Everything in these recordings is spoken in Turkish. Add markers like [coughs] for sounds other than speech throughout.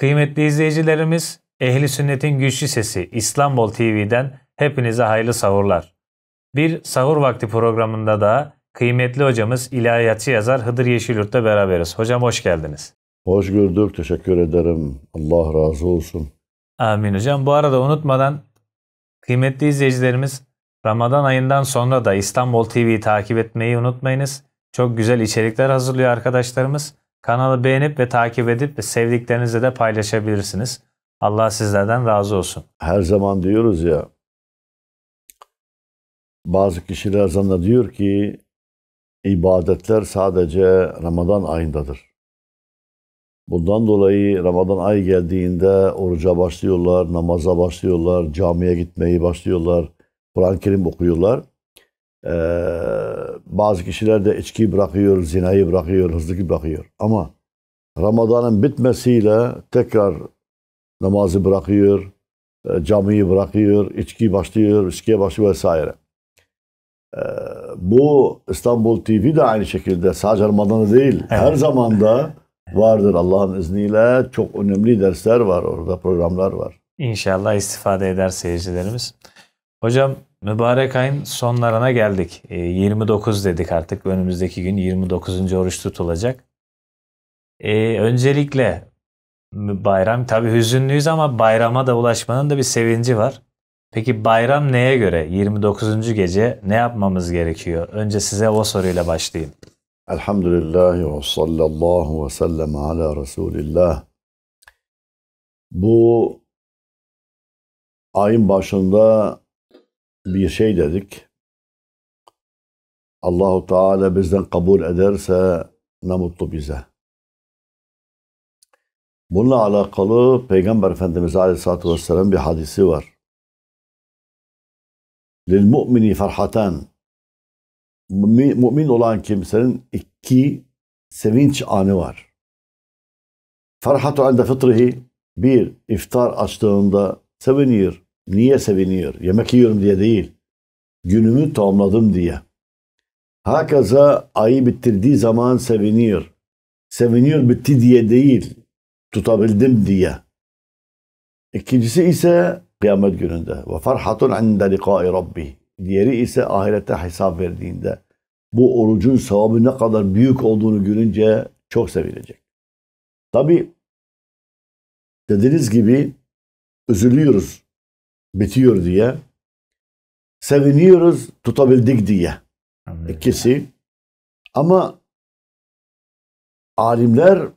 Kıymetli izleyicilerimiz, Ehli Sünnet'in Güçlü Sesi İstanbul TV'den hepinize hayırlı sahurlar. Bir sahur vakti programında da kıymetli hocamız ilahiyatçı yazar Hıdır Yeşilyurt'ta beraberiz. Hocam hoş geldiniz. Hoş gördük, teşekkür ederim. Allah razı olsun. Amin hocam. Bu arada unutmadan kıymetli izleyicilerimiz Ramazan ayından sonra da İstanbul TV'yi takip etmeyi unutmayınız. Çok güzel içerikler hazırlıyor arkadaşlarımız. Kanalı beğenip ve takip edip ve sevdiklerinizle de paylaşabilirsiniz. Allah sizlerden razı olsun. Her zaman diyoruz ya bazı kişiler zannediyor ki ibadetler sadece Ramazan ayındadır. Bundan dolayı Ramazan ay geldiğinde oruca başlıyorlar, namaza başlıyorlar, camiye gitmeyi başlıyorlar, Kur'an-ı Kerim okuyorlar. Ee, bazı kişiler de içkiyi bırakıyor, zinayı bırakıyor, hızlıki bırakıyor. Ama Ramazan'ın bitmesiyle tekrar namazı bırakıyor, e, camiyi bırakıyor, içki başlıyor, içkiye başlıyor vesaire. Ee, bu İstanbul TV de aynı şekilde sadece Ramazan'da değil, evet. her zamanda [laughs] vardır Allah'ın izniyle. Çok önemli dersler var orada, programlar var. İnşallah istifade eder seyircilerimiz. Hocam Mübarek ayın sonlarına geldik. 29 ee, dedik artık. Önümüzdeki gün 29. oruç tutulacak. Ee, öncelikle bayram tabi hüzünlüyüz ama bayrama da ulaşmanın da bir sevinci var. Peki bayram neye göre? 29. gece ne yapmamız gerekiyor? Önce size o soruyla başlayayım. Elhamdülillahi ve sallallahu ve sellem ala Resulillah. Bu ayın başında bir şey dedik. Allahu Teala bizden kabul ederse ne mutlu bize. Bununla alakalı Peygamber Efendimiz Aleyhisselatü Vesselam bir hadisi var. Lil mu'mini farhatan. Mümin olan kimsenin iki sevinç anı var. Farhatu anda fitrihi. Bir, iftar açtığında seviniyor. Niye seviniyor? Yemek yiyorum diye değil. Günümü tamamladım diye. Hakaza ayı bitirdiği zaman seviniyor. Seviniyor bitti diye değil. Tutabildim diye. İkincisi ise kıyamet gününde. Ve farhatun inde liqai rabbi. Diğeri ise ahirette hesap verdiğinde. Bu orucun sevabı ne kadar büyük olduğunu görünce çok sevinecek. Tabi dediğiniz gibi üzülüyoruz bitiyor diye seviniyoruz tutabildik diye. Evet. İkisi. Ama alimler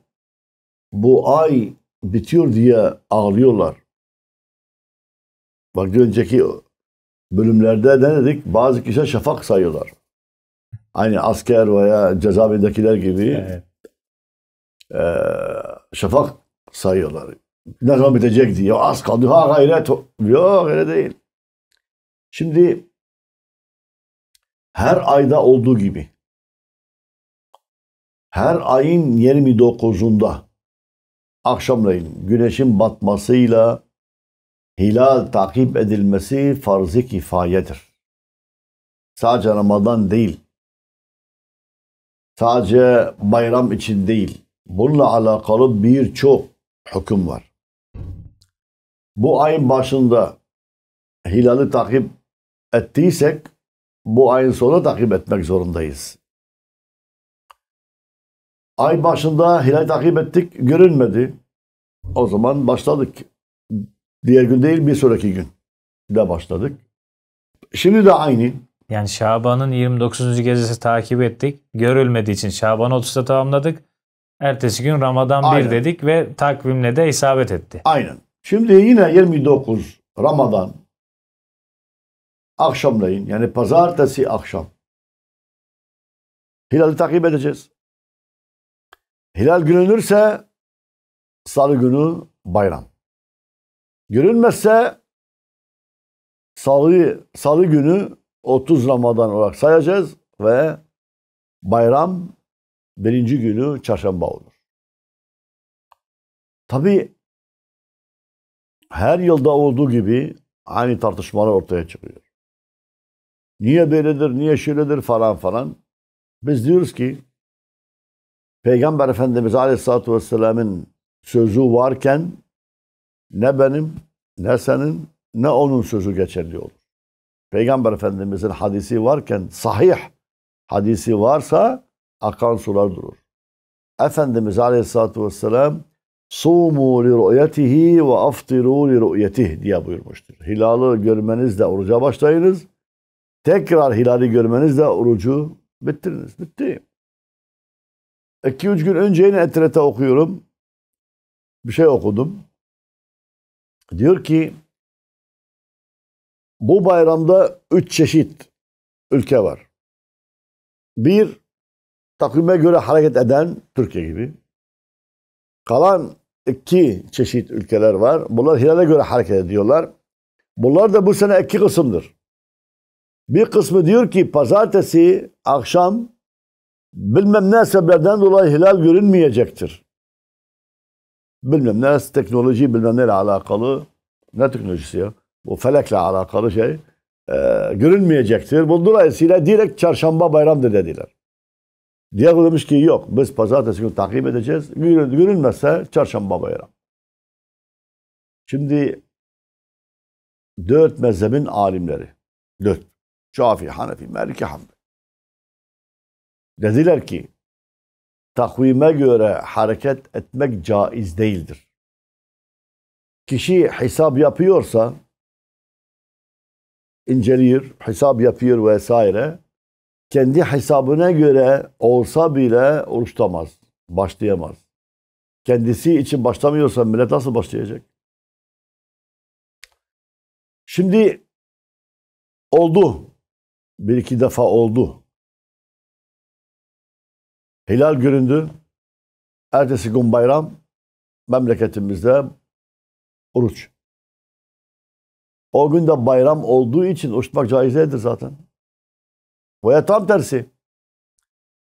bu ay bitiyor diye ağlıyorlar. Bak önceki bölümlerde ne dedik? Bazı kişi şafak sayıyorlar. Aynı asker veya cezaevindekiler gibi evet. e, şafak sayıyorlar ne zaman bitecek diye. Az kaldı. Ha gayret. Yok öyle değil. Şimdi her ayda olduğu gibi her ayın 29'unda akşamleyin güneşin batmasıyla hilal takip edilmesi farz-ı kifayedir. Sadece Ramazan değil. Sadece bayram için değil. Bununla alakalı birçok hüküm var bu ayın başında hilali takip ettiysek bu ayın sonunda takip etmek zorundayız. Ay başında hilali takip ettik, görünmedi. O zaman başladık. Diğer gün değil, bir sonraki gün de başladık. Şimdi de aynı. Yani Şaban'ın 29. gecesi takip ettik. Görülmediği için Şaban 30'da tamamladık. Ertesi gün Ramazan 1 dedik ve takvimle de isabet etti. Aynen. Şimdi yine 29 Ramazan akşamleyin yani pazartesi akşam hilali takip edeceğiz. Hilal görünürse salı günü bayram. Görünmezse salı, salı günü 30 Ramazan olarak sayacağız ve bayram birinci günü çarşamba olur. Tabi her yılda olduğu gibi aynı tartışmalar ortaya çıkıyor. Niye böyledir, niye şöyledir falan falan. Biz diyoruz ki Peygamber Efendimiz Aleyhisselatü Vesselam'ın sözü varken ne benim, ne senin, ne onun sözü geçerli olur. Peygamber Efendimiz'in hadisi varken sahih hadisi varsa akan sular durur. Efendimiz Aleyhisselatü Vesselam Sumu li ru'yetihi ve aftiru li ru'yetih diye buyurmuştur. Hilalı görmenizle oruca başlayınız. Tekrar hilali görmenizle orucu bittiniz. Bitti. 2-3 gün önce yine Etret'e okuyorum. Bir şey okudum. Diyor ki bu bayramda üç çeşit ülke var. Bir, takvime göre hareket eden Türkiye gibi. Kalan iki çeşit ülkeler var. Bunlar hilale göre hareket ediyorlar. Bunlar da bu sene iki kısımdır. Bir kısmı diyor ki pazartesi akşam bilmem ne sebeplerden dolayı hilal görünmeyecektir. Bilmem ne teknoloji bilmem neyle alakalı ne teknolojisi ya? Bu felekle alakalı şey e, görünmeyecektir. Bu dolayısıyla direkt çarşamba bayramdır dediler. Diğer demiş ki yok biz pazartesi günü takip edeceğiz. Görün Görünmezse çarşamba bayram. Şimdi dört mezhebin alimleri. Dört. Şafi Hanefi, Meliki, Hanbel. Dediler ki takvime göre hareket etmek caiz değildir. Kişi hesap yapıyorsa inceliyor, hesap yapıyor vesaire kendi hesabına göre olsa bile oruç tutamaz. Başlayamaz. Kendisi için başlamıyorsa millet nasıl başlayacak? Şimdi oldu. Bir iki defa oldu. Hilal göründü. Ertesi gün bayram memleketimizde oruç. O gün de bayram olduğu için oruç tutmak zaten. Veya tam tersi.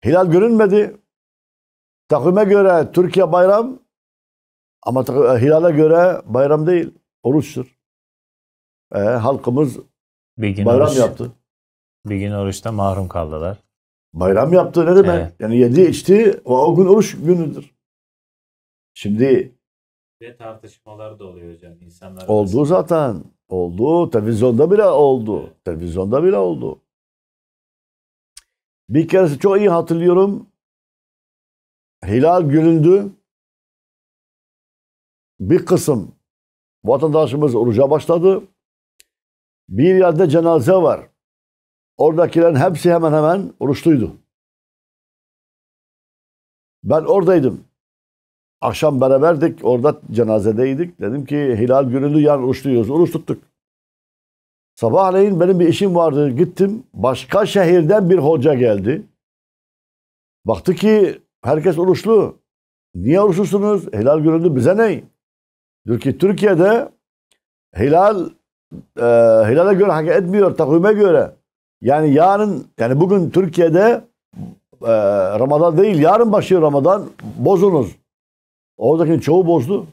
Hilal görünmedi. Takvime göre Türkiye bayram ama e, hilale göre bayram değil. Oruçtur. E, halkımız bir gün bayram oruç, yaptı. Bir gün oruçta mahrum kaldılar. Bayram yaptı ne demek? Evet. Yani yedi içti ve o gün oruç günüdür. Şimdi ve tartışmalar da oluyor hocam insanlar. Oldu arasında. zaten. Oldu. Televizyonda bile oldu. Evet. Televizyonda bile oldu. Bir keresi çok iyi hatırlıyorum. Hilal görüldü. Bir kısım vatandaşımız oruca başladı. Bir yerde cenaze var. Oradakilerin hepsi hemen hemen oruçluydu. Ben oradaydım. Akşam beraberdik. Orada cenazedeydik. Dedim ki hilal görüldü yarın oruçluyuz. Oruç tuttuk. Sabahleyin benim bir işim vardı. Gittim. Başka şehirden bir hoca geldi. Baktı ki herkes oruçlu. Niye oruçlusunuz? Helal görüldü bize ne? Diyor ki Türkiye'de hilal e, hilale göre hak etmiyor takvime göre. Yani yarın yani bugün Türkiye'de e, Ramazan değil yarın başlıyor Ramazan bozunuz. Oradakinin çoğu bozdu.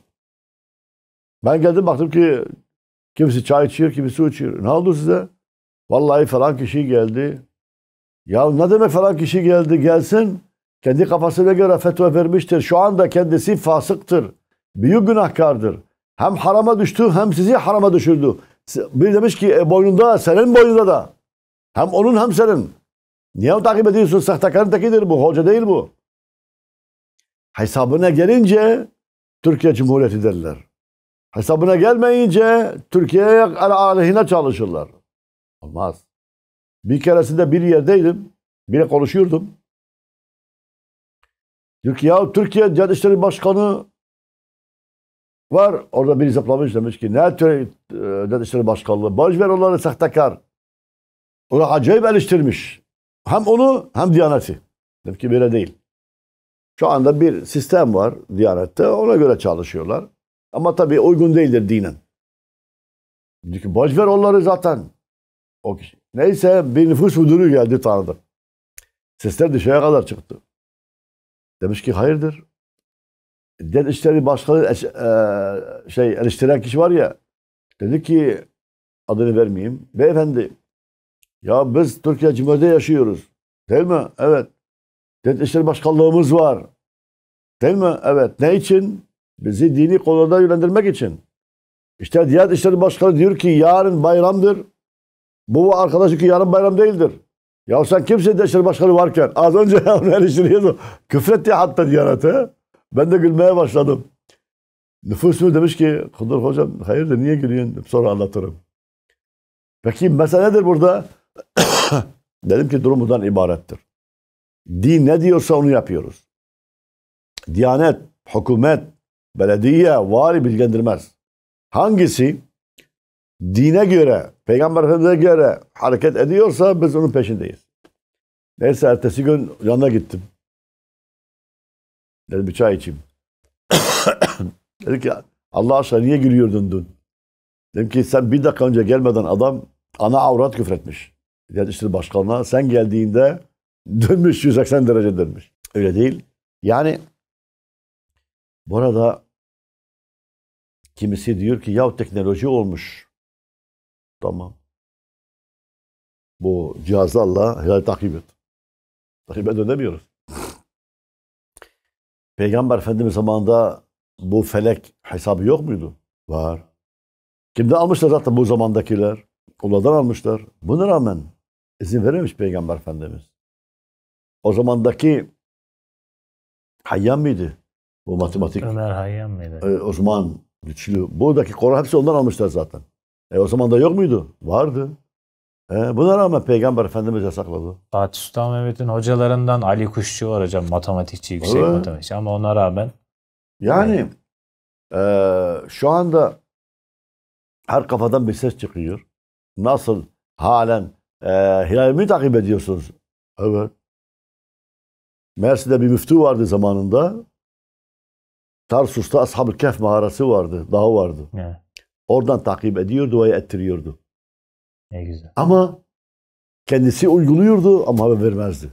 Ben geldim baktım ki Kimisi çay içiyor, kimisi su içiyor. Ne oldu size? Vallahi falan kişi geldi. Ya ne demek falan kişi geldi gelsin. Kendi kafasına göre fetva vermiştir. Şu anda kendisi fasıktır. Büyük günahkardır. Hem harama düştü hem sizi harama düşürdü. Bir demiş ki e, boynunda senin boynunda da. Hem onun hem senin. Niye onu takip ediyorsun? Sahtekarın tekidir bu. Hoca değil bu. Hesabına gelince Türkiye Cumhuriyeti derler. Hesabına gelmeyince Türkiye'ye aleyhine çalışırlar. Olmaz. Bir keresinde bir yerdeydim. Bile konuşuyordum. Türkiye, Türkiye Diyanet Başkanı var. Orada bir zıplamış demiş ki ne Türkiye Diyanet İşleri Başkanlığı? Barış ver onları sahtekar. Onu acayip eleştirmiş. Hem onu hem Diyaneti. Demek ki böyle değil. Şu anda bir sistem var Diyanet'te. Ona göre çalışıyorlar. Ama tabii uygun değildir dinen. Çünkü boş ver onları zaten. O kişi. Neyse bir nüfus müdürü geldi tanıdık. Sesler dışarıya kadar çıktı. Demiş ki hayırdır? Den işleri başkanı e, şey eleştiren kişi var ya. Dedi ki adını vermeyeyim. Beyefendi ya biz Türkiye Cumhuriyeti'nde yaşıyoruz. Değil mi? Evet. Devlet İşleri Başkanlığımız var. Değil mi? Evet. Ne için? Bizi dini konulara yönlendirmek için. İşte Diyanet İşleri Başkanı diyor ki yarın bayramdır. Bu arkadaş ki yarın bayram değildir. Ya sen kimse Diyanet İşleri Başkanı varken az önce onu [laughs] eleştiriyordu. Küfretti hatta Diyanet'e. Ben de gülmeye başladım. Nüfus mu demiş ki Kudur hocam hayırdır niye gülüyorsun? Sonra anlatırım. Peki mesele nedir burada? [coughs] Dedim ki durum ibarettir. Din ne diyorsa onu yapıyoruz. Diyanet, hükümet, belediye, vali bilgilendirmez. Hangisi dine göre, Peygamber Efendimiz'e göre hareket ediyorsa biz onun peşindeyiz. Neyse ertesi gün yanına gittim. Dedim bir çay içeyim. [coughs] Dedi ki Allah aşkına niye gülüyordun dün? Dedim ki sen bir dakika önce gelmeden adam ana avrat küfretmiş. Diyanet Başkanı'na sen geldiğinde dönmüş 180 derece dönmüş. Öyle değil. Yani Burada kimisi diyor ki yav teknoloji olmuş. Tamam. Bu cihazlarla helal takip et. Takibe dönemiyoruz. Peygamber Efendimiz zamanında bu felek hesabı yok muydu? Var. Kimde almışlar zaten bu zamandakiler? Onlardan almışlar. Buna rağmen izin verilmiş Peygamber Efendimiz. O zamandaki Hayyan mıydı? Bu matematik. Ömer Hayyam mıydı? E, Osman Güçlü. Buradaki Kur'an hepsi ondan almışlar zaten. E, o zaman da yok muydu? Vardı. E, buna rağmen Peygamber Efendimiz yasakladı. Fatih Sultan Mehmet'in hocalarından Ali Kuşçu var hocam. Matematikçi, yüksek evet. matematikçi. Ama ona rağmen. Yani e, şu anda her kafadan bir ses çıkıyor. Nasıl halen e, Hilal mi takip ediyorsunuz? Evet. Mersin'de bir müftü vardı zamanında. Tarsus'ta Ashab-ı Kehf mağarası vardı, dağı vardı. Evet. Oradan takip ediyor, duayı ettiriyordu. Ne güzel. Ama kendisi uyguluyordu ama haber vermezdi.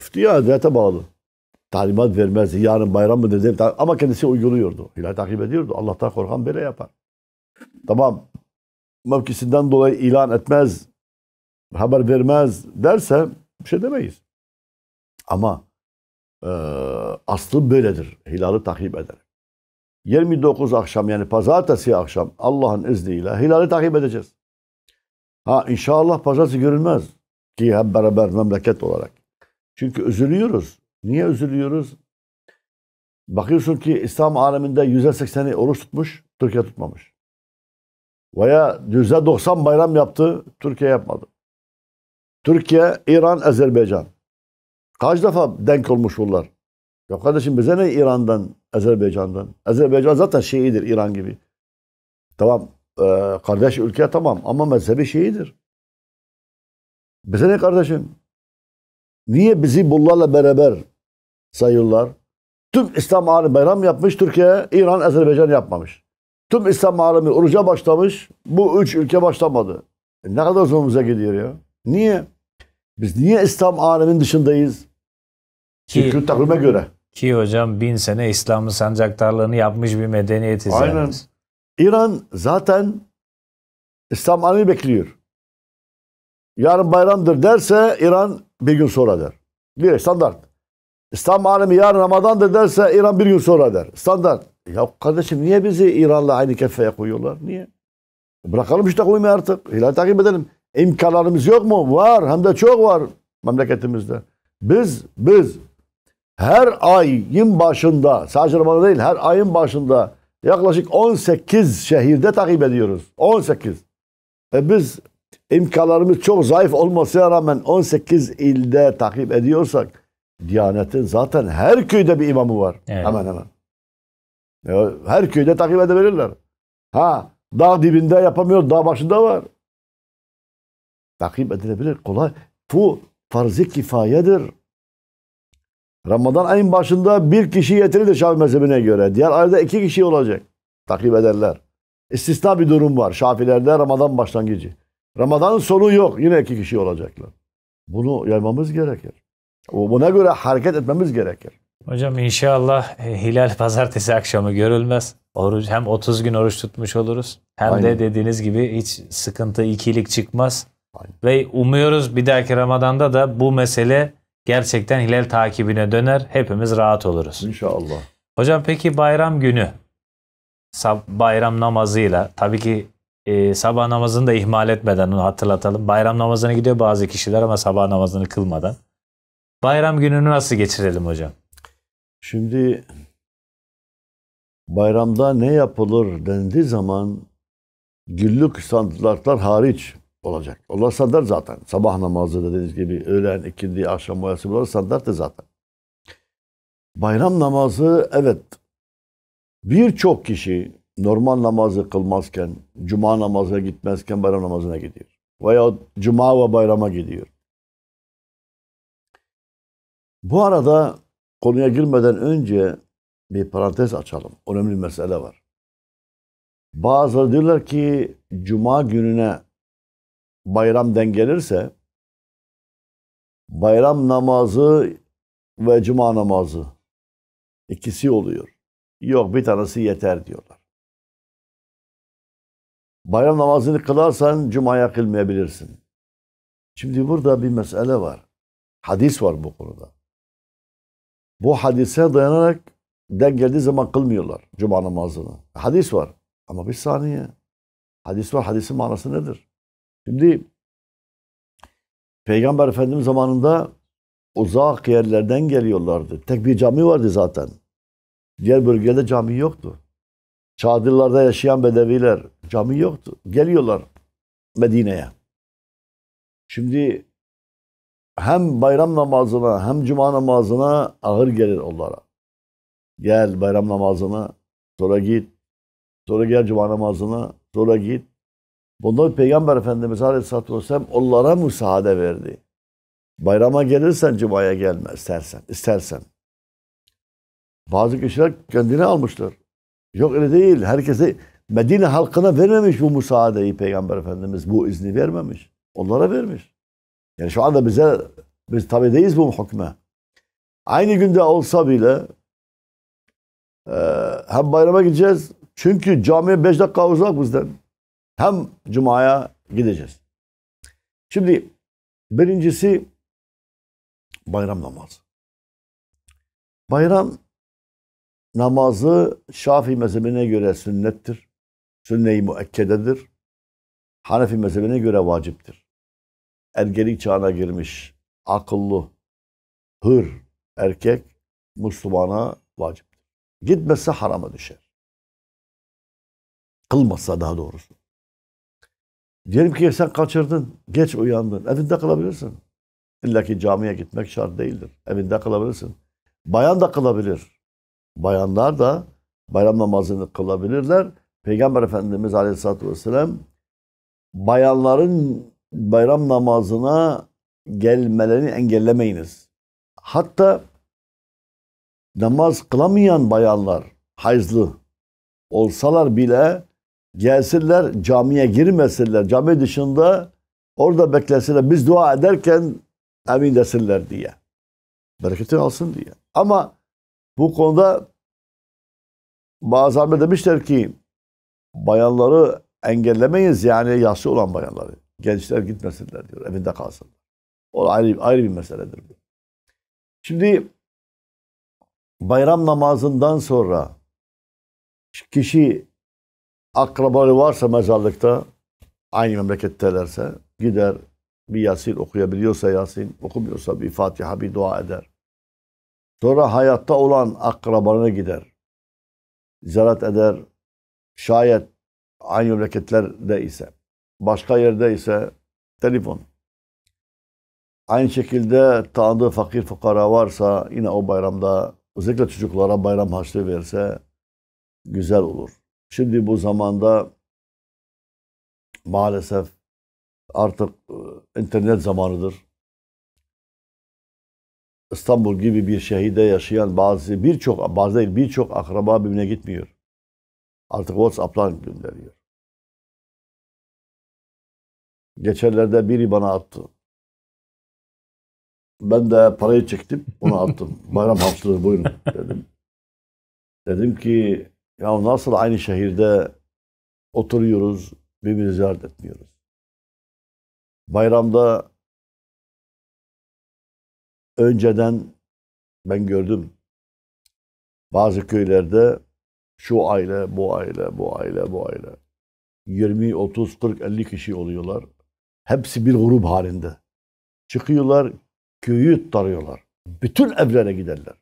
İftiya hidayete bağlı. Talimat vermezdi. Yarın bayram mı dedi. Ama kendisi uyguluyordu. İlahi takip ediyordu. Allah'tan korkan böyle yapar. Tamam. Mevkisinden dolayı ilan etmez, haber vermez derse bir şey demeyiz. Ama e, aslı böyledir. Hilali takip eder. 29 akşam yani pazartesi akşam Allah'ın izniyle hilali takip edeceğiz. Ha inşallah pazartesi görülmez ki hep beraber memleket olarak. Çünkü üzülüyoruz. Niye üzülüyoruz? Bakıyorsun ki İslam aleminde %80'i oruç tutmuş, Türkiye tutmamış. Veya %90 bayram yaptı, Türkiye yapmadı. Türkiye, İran, Azerbaycan. Kaç defa denk olmuş bunlar? Ya kardeşim bize ne İran'dan, Azerbaycan'dan. Azerbaycan zaten şeyidir, İran gibi. Tamam e, kardeş ülke tamam ama mezhebi şeyidir. Bize ne kardeşim? Niye bizi bunlarla beraber sayıyorlar? Tüm İslam alemi bayram yapmış Türkiye, İran, Azerbaycan yapmamış. Tüm İslam alemi oruca başlamış, bu üç ülke başlamadı. E ne kadar zorumuza gidiyor ya? Niye? Biz niye İslam aleminin dışındayız? Çünkü takvime göre. Ki hocam bin sene İslam'ın sancaktarlığını yapmış bir medeniyetiz. Aynen. İran zaten İslam anı bekliyor. Yarın bayramdır derse İran bir gün sonra der. Bir standart. İslam alemi yarın Ramazan'dır derse İran bir gün sonra der. Standart. Ya kardeşim niye bizi İran'la aynı kefeye koyuyorlar? Niye? Bırakalım işte koymayı artık. Hilal takip edelim. İmkanlarımız yok mu? Var. Hem de çok var memleketimizde. Biz, biz her ayın başında sadece Ramazan değil her ayın başında yaklaşık 18 şehirde takip ediyoruz. 18. E biz imkanlarımız çok zayıf olmasına rağmen 18 ilde takip ediyorsak Diyanet'in zaten her köyde bir imamı var. Evet. Hemen hemen. Her köyde takip edebilirler. Ha dağ dibinde yapamıyor, dağ başında var. Takip edilebilir, kolay. Bu farz-ı kifayedir. Ramazan ayın başında bir kişi yetiridir Şafii mezhebine göre. Diğer ayda iki kişi olacak. Takip ederler. İstisna bir durum var. Şafilerde Ramazan başlangıcı. Ramazan'ın sonu yok. Yine iki kişi olacaklar. Bunu yaymamız gerekir. Buna göre hareket etmemiz gerekir. Hocam inşallah e, hilal pazartesi akşamı görülmez. Oruç hem 30 gün oruç tutmuş oluruz hem Aynen. de dediğiniz gibi hiç sıkıntı ikilik çıkmaz. Aynen. Ve umuyoruz bir dahaki Ramazan'da da bu mesele gerçekten hilal takibine döner. Hepimiz rahat oluruz. İnşallah. Hocam peki bayram günü bayram namazıyla tabii ki e, sabah namazını da ihmal etmeden onu hatırlatalım. Bayram namazına gidiyor bazı kişiler ama sabah namazını kılmadan. Bayram gününü nasıl geçirelim hocam? Şimdi bayramda ne yapılır dendiği zaman güllük standartlar hariç olacak. Onlar standart zaten. Sabah namazı dediğiniz gibi, öğlen, ikindi, akşam boyası bunlar standart da zaten. Bayram namazı evet birçok kişi normal namazı kılmazken, cuma namazına gitmezken bayram namazına gidiyor. Veya cuma ve bayrama gidiyor. Bu arada konuya girmeden önce bir parantez açalım. Önemli bir mesele var. Bazıları diyorlar ki cuma gününe bayram dengelirse bayram namazı ve cuma namazı ikisi oluyor. Yok bir tanesi yeter diyorlar. Bayram namazını kılarsan cumaya kılmayabilirsin. Şimdi burada bir mesele var. Hadis var bu konuda. Bu hadise dayanarak den geldiği zaman kılmıyorlar cuma namazını. Hadis var. Ama bir saniye. Hadis var. Hadisin manası nedir? Şimdi Peygamber Efendim zamanında uzak yerlerden geliyorlardı. Tek bir cami vardı zaten. Diğer bölgelerde cami yoktu. Çadırlarda yaşayan bedeviler cami yoktu. Geliyorlar Medine'ye. Şimdi hem bayram namazına hem cuma namazına ağır gelir onlara. Gel bayram namazına, sonra git. Sonra gel cuma namazına, sonra git. Bunlar Peygamber Efendimiz Aleyhisselatü Vesselam onlara müsaade verdi. Bayrama gelirsen cumaya gelme istersen. istersen. Bazı kişiler kendini almıştır. Yok öyle değil. Herkese Medine halkına vermemiş bu müsaadeyi Peygamber Efendimiz. Bu izni vermemiş. Onlara vermiş. Yani şu anda bize biz tabi değiliz bu hükme. Aynı günde olsa bile e, hem bayrama gideceğiz. Çünkü camiye beş dakika uzak bizden. Hem Cuma'ya gideceğiz. Şimdi birincisi bayram namazı. Bayram namazı Şafii mezhebine göre sünnettir. Sünne-i müekkededir. Hanefi mezhebine göre vaciptir. Ergelik çağına girmiş, akıllı, hır erkek Müslümana vaciptir. Gitmezse harama düşer. Kılmazsa daha doğrusu. Diyelim ki sen kaçırdın, geç uyandın. Evinde kalabilirsin. İlla ki camiye gitmek şart değildir. Evinde kalabilirsin. Bayan da kılabilir. Bayanlar da bayram namazını kılabilirler. Peygamber Efendimiz Aleyhisselatü Vesselam bayanların bayram namazına gelmelerini engellemeyiniz. Hatta namaz kılamayan bayanlar, hayızlı olsalar bile gelsinler camiye girmesinler. Cami dışında orada beklesinler. Biz dua ederken amin desinler diye. Bereketi alsın diye. Ama bu konuda bazı demişler ki bayanları engellemeyiz yani yaşlı olan bayanları. Gençler gitmesinler diyor. Evinde kalsın. O ayrı, ayrı bir meseledir. Bu. Şimdi bayram namazından sonra kişi akrabaları varsa mezarlıkta aynı memlekettelerse gider bir Yasin okuyabiliyorsa Yasin okumuyorsa bir Fatiha bir dua eder. Sonra hayatta olan akrabalarına gider. Ziyaret eder. Şayet aynı memleketlerde ise başka yerde ise telefon. Aynı şekilde tanıdığı fakir fukara varsa yine o bayramda özellikle çocuklara bayram haçlı verse güzel olur. Şimdi bu zamanda maalesef artık e, internet zamanıdır. İstanbul gibi bir şehirde yaşayan bazı birçok bazı değil birçok akraba birbirine gitmiyor. Artık WhatsApp'tan gönderiyor. Geçenlerde biri bana attı. Ben de parayı çektim, onu attım. [laughs] Bayram haftalığı buyurun dedim. Dedim ki ya nasıl aynı şehirde oturuyoruz, birbirimizi ziyaret etmiyoruz. Bayramda önceden ben gördüm bazı köylerde şu aile, bu aile, bu aile, bu aile 20, 30, 40, 50 kişi oluyorlar. Hepsi bir grup halinde. Çıkıyorlar, köyü tarıyorlar. Bütün evlere giderler.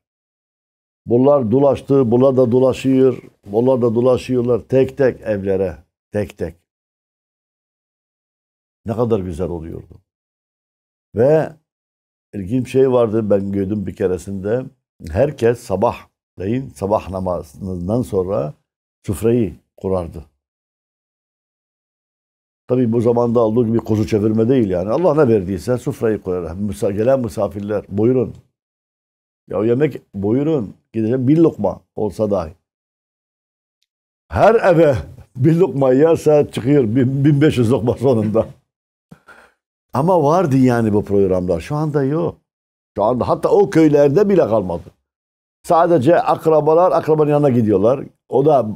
Bunlar dolaştı, bunlar da dolaşıyor, bunlar da dolaşıyorlar tek tek evlere, tek tek. Ne kadar güzel oluyordu. Ve ilginç şey vardı ben gördüm bir keresinde. Herkes sabah deyin sabah namazından sonra sufreyi kurardı. Tabi bu zamanda olduğu gibi kuzu çevirme değil yani. Allah ne verdiyse sufrayı koyar. Gelen misafirler buyurun. Ya yemek buyurun gidecek bir lokma olsa dahi. Her eve [laughs] bir lokma yerse çıkıyor 1500 lokma sonunda. [laughs] Ama vardı yani bu programlar. Şu anda yok. Şu anda hatta o köylerde bile kalmadı. Sadece akrabalar akrabanın yanına gidiyorlar. O da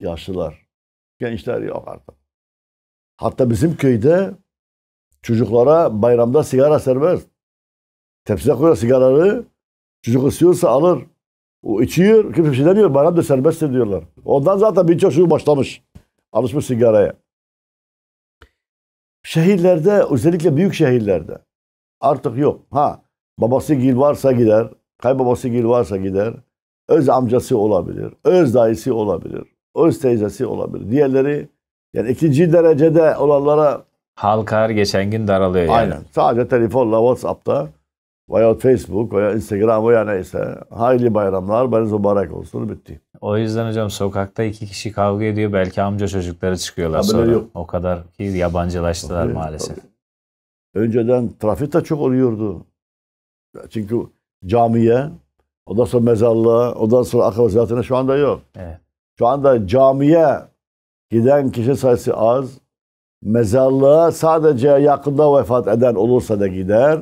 yaşlılar. Gençler yok artık. Hatta bizim köyde çocuklara bayramda sigara serbest. Tepside koyar sigaraları. Çocuk istiyorsa alır. O içiyor, kimse bir şey demiyor. Bayram da serbest diyorlar. Ondan zaten birçok şey başlamış. Alışmış sigaraya. Şehirlerde, özellikle büyük şehirlerde artık yok. Ha, babası gil varsa gider, kaybabası gil varsa gider. Öz amcası olabilir, öz dayısı olabilir, öz teyzesi olabilir. Diğerleri yani ikinci derecede olanlara... Halkar geçen gün daralıyor yani. Aynen. Sadece telefonla, Whatsapp'ta veya Facebook veya Instagram veya neyse. Hayırlı bayramlar, beniz mübarek olsun. Bitti. O yüzden hocam sokakta iki kişi kavga ediyor. Belki amca çocukları çıkıyorlar Haberleri sonra. Yok. O kadar ki yabancılaştılar tabii, maalesef. Tabii. Önceden trafik de çok oluyordu. Çünkü camiye, ondan sonra mezarlığa, ondan sonra akıl şu anda yok. Evet. Şu anda camiye giden kişi sayısı az. Mezarlığa sadece yakında vefat eden olursa da gider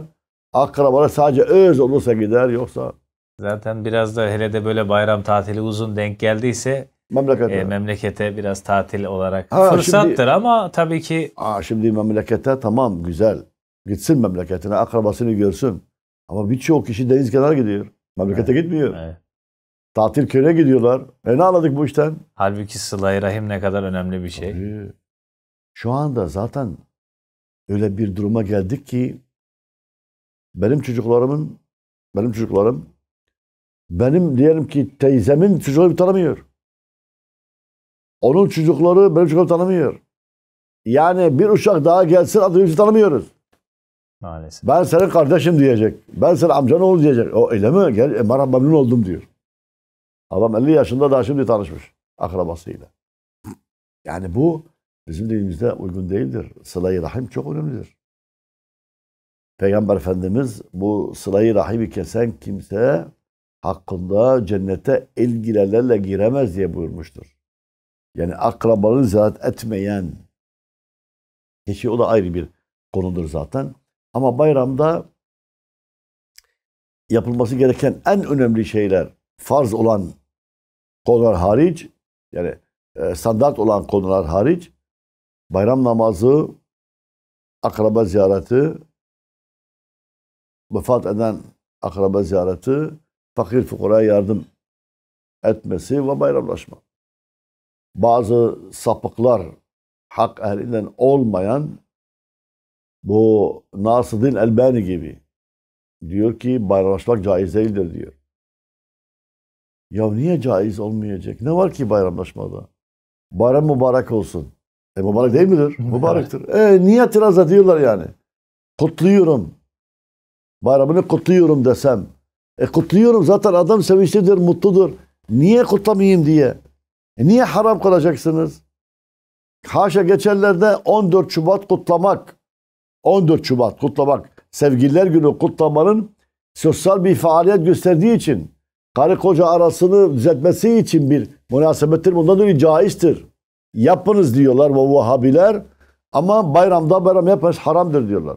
akrabalar sadece öz olursa gider yoksa. Zaten biraz da hele de böyle bayram tatili uzun denk geldiyse memlekete, e, memlekete biraz tatil olarak ha, fırsattır şimdi, ama tabii ki. Aa, şimdi memlekete tamam güzel gitsin memleketine akrabasını görsün. Ama birçok kişi deniz kenarı gidiyor. Memlekete evet. gitmiyor. Evet. Tatil köye gidiyorlar. E ne anladık bu işten? Halbuki sıla rahim ne kadar önemli bir şey. Tabii. Şu anda zaten öyle bir duruma geldik ki benim çocuklarımın, benim çocuklarım, benim diyelim ki teyzemin çocukları tanımıyor. Onun çocukları benim çocuklarımı tanımıyor. Yani bir uşak daha gelsin adını tanımıyoruz. Maalesef. Ben senin kardeşim diyecek. Ben senin amcan oğlu diyecek. O öyle mi? Gel, e, merhaba memnun oldum diyor. Adam 50 yaşında daha şimdi tanışmış akrabasıyla. Yani bu bizim dilimizde uygun değildir. Sıla-i Rahim çok önemlidir. Peygamber Efendimiz bu sırayı rahibi kesen kimse hakkında cennete ilgilerle giremez diye buyurmuştur. Yani akrabanı ziyaret etmeyen kişi o da ayrı bir konudur zaten. Ama bayramda yapılması gereken en önemli şeyler farz olan konular hariç yani e, standart olan konular hariç bayram namazı, akraba ziyareti, vefat eden akraba ziyareti, fakir fukaraya yardım etmesi ve bayramlaşma. Bazı sapıklar, hak ehlinden olmayan bu Nasıdın Elbani gibi diyor ki bayramlaşmak caiz değildir diyor. Ya niye caiz olmayacak? Ne var ki bayramlaşmada? Bayram mübarek olsun. E mübarek değil midir? [laughs] Mübarektir. E niye itiraz ediyorlar yani? Kutluyorum. Bayramını kutluyorum desem. E kutluyorum zaten adam sevinçlidir, mutludur. Niye kutlamayayım diye. E niye haram kılacaksınız? Haşa geçenlerde 14 Şubat kutlamak. 14 Şubat kutlamak. Sevgililer günü kutlamanın sosyal bir faaliyet gösterdiği için, karı koca arasını düzeltmesi için bir münasebettir. Bundan dolayı caiztir. Yapınız diyorlar ve Vahabiler. Ama bayramda bayram yapmanız haramdır diyorlar.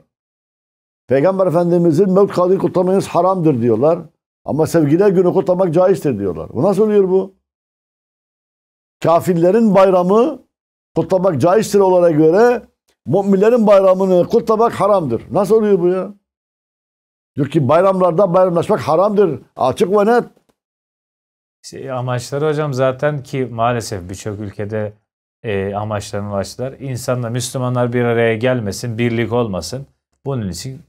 Peygamber Efendimizin mevt kadri kutlamanız haramdır diyorlar. Ama sevgiler günü kutlamak caizdir diyorlar. Bu nasıl oluyor bu? Kafirlerin bayramı kutlamak caizdir olarak göre müminlerin bayramını kutlamak haramdır. Nasıl oluyor bu ya? Diyor ki bayramlarda bayramlaşmak haramdır. Açık ve net. İşte amaçları hocam zaten ki maalesef birçok ülkede e, amaçlarına ulaştılar. İnsanla Müslümanlar bir araya gelmesin, birlik olmasın. Bunun için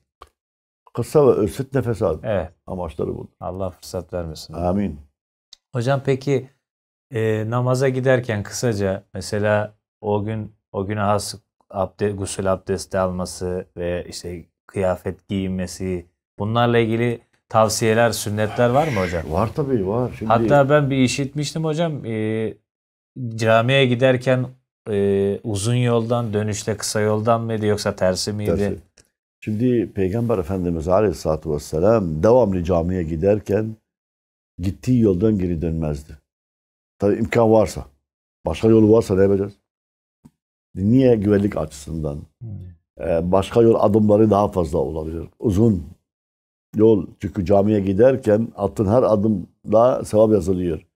Kısa ve özsüt nefes al. Evet. Amaçları bu. Allah fırsat vermesin. Amin. Hocam peki e, namaza giderken kısaca mesela o gün o güne has abde, gusül abdesti alması ve işte kıyafet giyinmesi bunlarla ilgili tavsiyeler, sünnetler var mı hocam? Var tabii var. Şimdi... Hatta ben bir işitmiştim hocam. E, camiye giderken e, uzun yoldan dönüşte kısa yoldan mıydı yoksa tersi miydi? Tersi. Şimdi Peygamber Efendimiz Aleyhisselatü Vesselam devamlı camiye giderken gittiği yoldan geri dönmezdi. Tabii imkan varsa. Başka yolu varsa ne yapacağız? Niye güvenlik açısından? Hmm. Ee, başka yol adımları daha fazla olabilir. Uzun yol. Çünkü camiye giderken attığın her adımda sevap yazılıyor.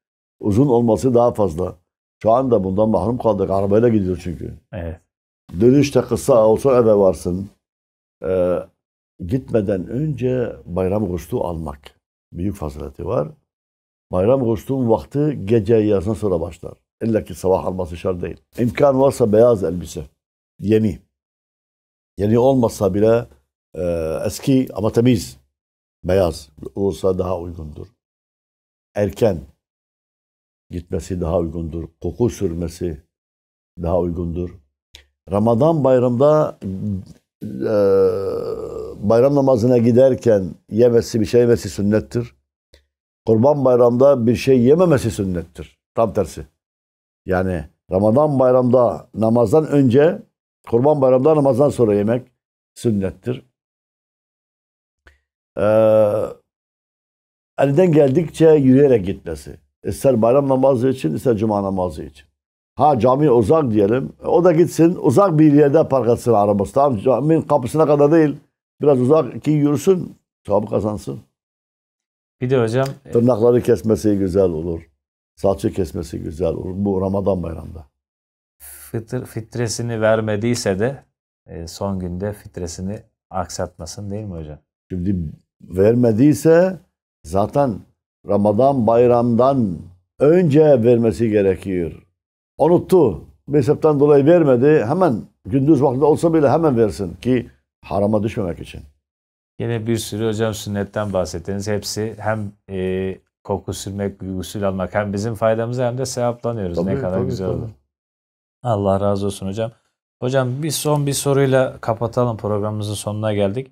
Uzun olması daha fazla. Şu anda bundan mahrum kaldık. Arabayla gidiyor çünkü. Evet. Dönüşte kısa olsa eve varsın e, gitmeden önce bayram guslu almak. Büyük fazileti var. Bayram guslunun vakti gece yarısına sonra başlar. İlla ki sabah alması şart değil. İmkan varsa beyaz elbise. Yeni. Yeni olmasa bile e, eski ama temiz. Beyaz olsa daha uygundur. Erken gitmesi daha uygundur. Koku sürmesi daha uygundur. Ramazan bayramda bayram namazına giderken yemesi bir şey yemesi sünnettir. Kurban bayramda bir şey yememesi sünnettir. Tam tersi. Yani Ramazan bayramda namazdan önce, kurban bayramda namazdan sonra yemek sünnettir. Ee, elden geldikçe yürüyerek gitmesi. İster bayram namazı için, ister cuma namazı için. Ha cami uzak diyelim. O da gitsin uzak bir yerde park etsin arabası. Tamam caminin kapısına kadar değil. Biraz uzak ki yürüsün. Sahabı kazansın. Bir de hocam. E, Tırnakları kesmesi güzel olur. Saçı kesmesi güzel olur. Bu Ramazan bayramda. Fıtır, fitresini vermediyse de e, son günde fitresini aksatmasın değil mi hocam? Şimdi vermediyse zaten Ramazan bayramdan önce vermesi gerekiyor unuttu. Mezhepten dolayı vermedi. Hemen gündüz vakti olsa bile hemen versin ki harama düşmemek için. Yine bir sürü hocam sünnetten bahsettiniz. Hepsi hem e, koku sürmek, gusül almak hem bizim faydamıza hem de sevaplanıyoruz. Tabii, ne kadar tabii, güzel tabii. olur. Allah razı olsun hocam. Hocam bir son bir soruyla kapatalım programımızın sonuna geldik.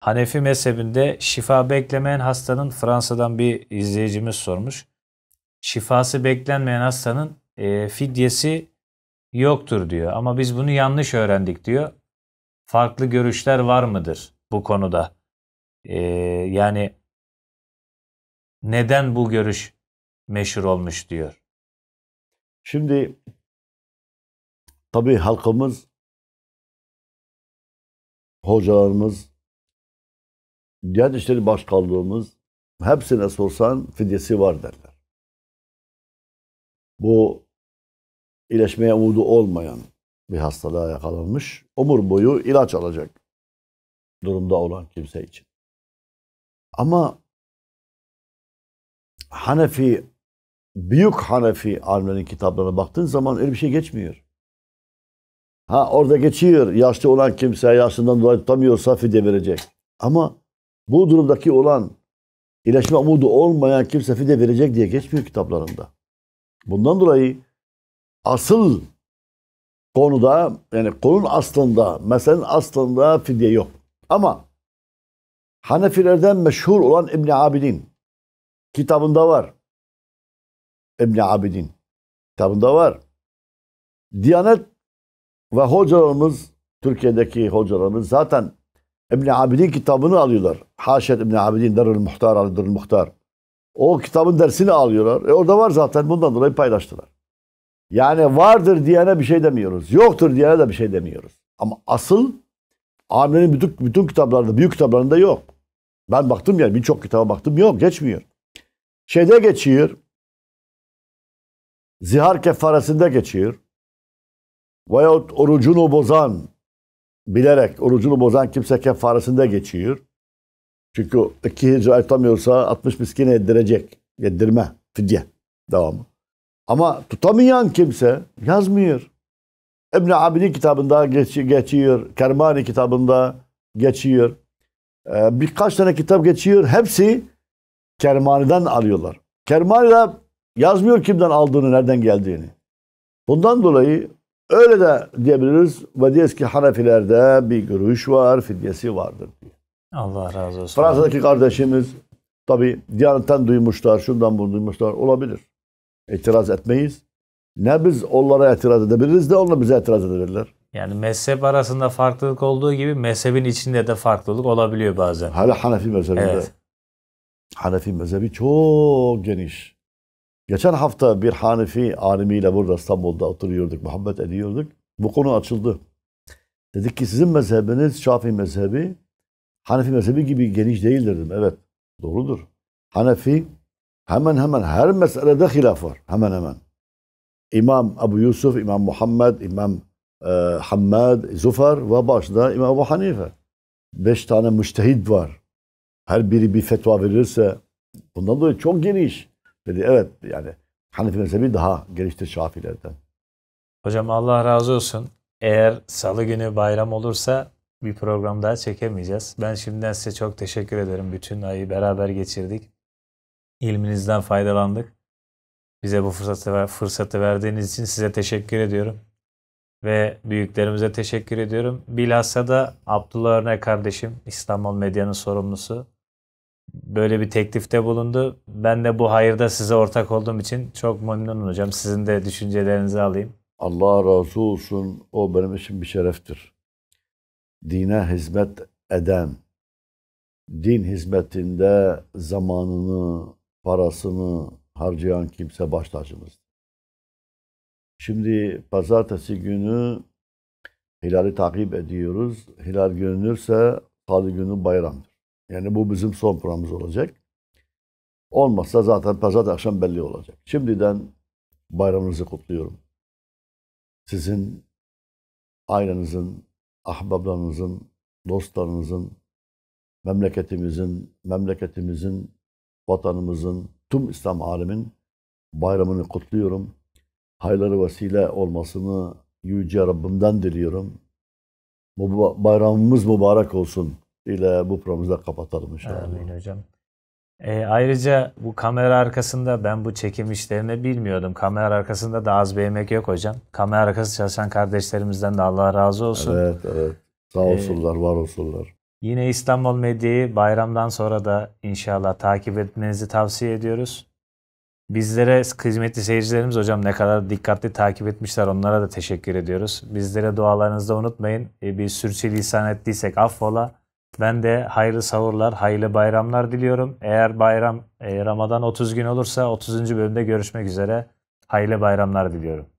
Hanefi mezhebinde şifa beklemeyen hastanın Fransa'dan bir izleyicimiz sormuş. Şifası beklenmeyen hastanın e, fidyesi yoktur diyor. Ama biz bunu yanlış öğrendik diyor. Farklı görüşler var mıdır bu konuda? E, yani neden bu görüş meşhur olmuş diyor. Şimdi tabii halkımız hocalarımız, Diyanet İşleri Başkanlığımız hepsine sorsan fidyesi var derler. Bu iyileşmeye umudu olmayan bir hastalığa yakalanmış, umur boyu ilaç alacak durumda olan kimse için. Ama Hanefi, büyük Hanefi alimlerin kitaplarına baktığın zaman öyle bir şey geçmiyor. Ha orada geçiyor. Yaşlı olan kimse yaşından dolayı tutamıyorsa fide verecek. Ama bu durumdaki olan iyileşme umudu olmayan kimse fide verecek diye geçmiyor kitaplarında. Bundan dolayı asıl konuda yani konun aslında, meselenin aslında fidye yok. Ama Hanefilerden meşhur olan İbn Abidin kitabında var. İbn Abidin kitabında var. Diyanet ve hocalarımız, Türkiye'deki hocalarımız zaten İbn Abidin kitabını alıyorlar. Haşet İbn Abidin Darül Muhtar, Darül Muhtar. O kitabın dersini alıyorlar. E orada var zaten bundan dolayı paylaştılar. Yani vardır diyene bir şey demiyoruz. Yoktur diyene de bir şey demiyoruz. Ama asıl Amire'nin bütün, bütün kitaplarında, büyük kitaplarında yok. Ben baktım yani birçok kitaba baktım yok geçmiyor. Şeyde geçiyor. Zihar kefaresinde geçiyor. Veyahut orucunu bozan, bilerek orucunu bozan kimse kefaresinde geçiyor. Çünkü iki hicra etmiyorsa 60 miskine yedirecek. Yedirme, fidye devamı. Ama tutamayan kimse yazmıyor. İbn Abidin kitabında geç, geçiyor. Kermani kitabında geçiyor. Ee, birkaç tane kitap geçiyor. Hepsi Kermani'den alıyorlar. Kermani de yazmıyor kimden aldığını, nereden geldiğini. Bundan dolayı öyle de diyebiliriz. Ve diyoruz ki Hanefilerde bir görüş var, fidyesi vardır diye. Allah razı olsun. Fransa'daki kardeşimiz tabi Diyanet'ten duymuşlar, şundan bunu duymuşlar olabilir itiraz etmeyiz. Ne biz onlara itiraz edebiliriz de onlar bize itiraz edebilirler. Yani mezhep arasında farklılık olduğu gibi mezhebin içinde de farklılık olabiliyor bazen. Hala Hanefi mezhebinde. Evet. Hanefi mezhebi çok geniş. Geçen hafta bir Hanefi alimiyle burada İstanbul'da oturuyorduk, muhabbet ediyorduk. Bu konu açıldı. Dedik ki sizin mezhebiniz Şafii mezhebi, Hanefi mezhebi gibi geniş değildir dedim. Evet, doğrudur. Hanefi hemen hemen her meselede hilaf var. Hemen hemen. İmam Abu Yusuf, İmam Muhammed, İmam e, Hammad, Zufar ve başta İmam Ebu Hanife. Beş tane müştehid var. Her biri bir fetva verirse bundan dolayı çok geniş. Dedi evet yani Hanefi mezhebi daha gelişti Şafilerden. Hocam Allah razı olsun. Eğer salı günü bayram olursa bir program daha çekemeyeceğiz. Ben şimdiden size çok teşekkür ederim. Bütün ayı beraber geçirdik ilminizden faydalandık. Bize bu fırsatı, fırsatı verdiğiniz için size teşekkür ediyorum. Ve büyüklerimize teşekkür ediyorum. Bilhassa da Abdullah Örnek kardeşim, İstanbul Medya'nın sorumlusu. Böyle bir teklifte bulundu. Ben de bu hayırda size ortak olduğum için çok memnun olacağım. Sizin de düşüncelerinizi alayım. Allah razı olsun. O benim için bir şereftir. Dine hizmet eden, din hizmetinde zamanını, parasını harcayan kimse baş tacımız. Şimdi pazartesi günü hilali takip ediyoruz. Hilal görünürse salı günü bayramdır. Yani bu bizim son programımız olacak. Olmazsa zaten pazartesi akşam belli olacak. Şimdiden bayramınızı kutluyorum. Sizin ailenizin, ahbablarınızın, dostlarınızın, memleketimizin, memleketimizin vatanımızın, tüm İslam alemin bayramını kutluyorum. Hayırları vesile olmasını Yüce Rabbimden diliyorum. Bu bayramımız mübarek olsun ile bu programımızı kapatalım inşallah. Amin hocam. E, ayrıca bu kamera arkasında ben bu çekim işlerini bilmiyordum. Kamera arkasında da az bir emek yok hocam. Kamera arkası çalışan kardeşlerimizden de Allah razı olsun. Evet, evet. Sağ e, olsunlar, ee, var olsunlar. Yine İstanbul Medya'yı bayramdan sonra da inşallah takip etmenizi tavsiye ediyoruz. Bizlere kıymetli seyircilerimiz hocam ne kadar dikkatli takip etmişler onlara da teşekkür ediyoruz. Bizlere dualarınızı da unutmayın. E, bir sürçülisan ettiysek affola. Ben de hayırlı savurlar, hayırlı bayramlar diliyorum. Eğer bayram e, Ramazan 30 gün olursa 30. bölümde görüşmek üzere. Hayırlı bayramlar diliyorum.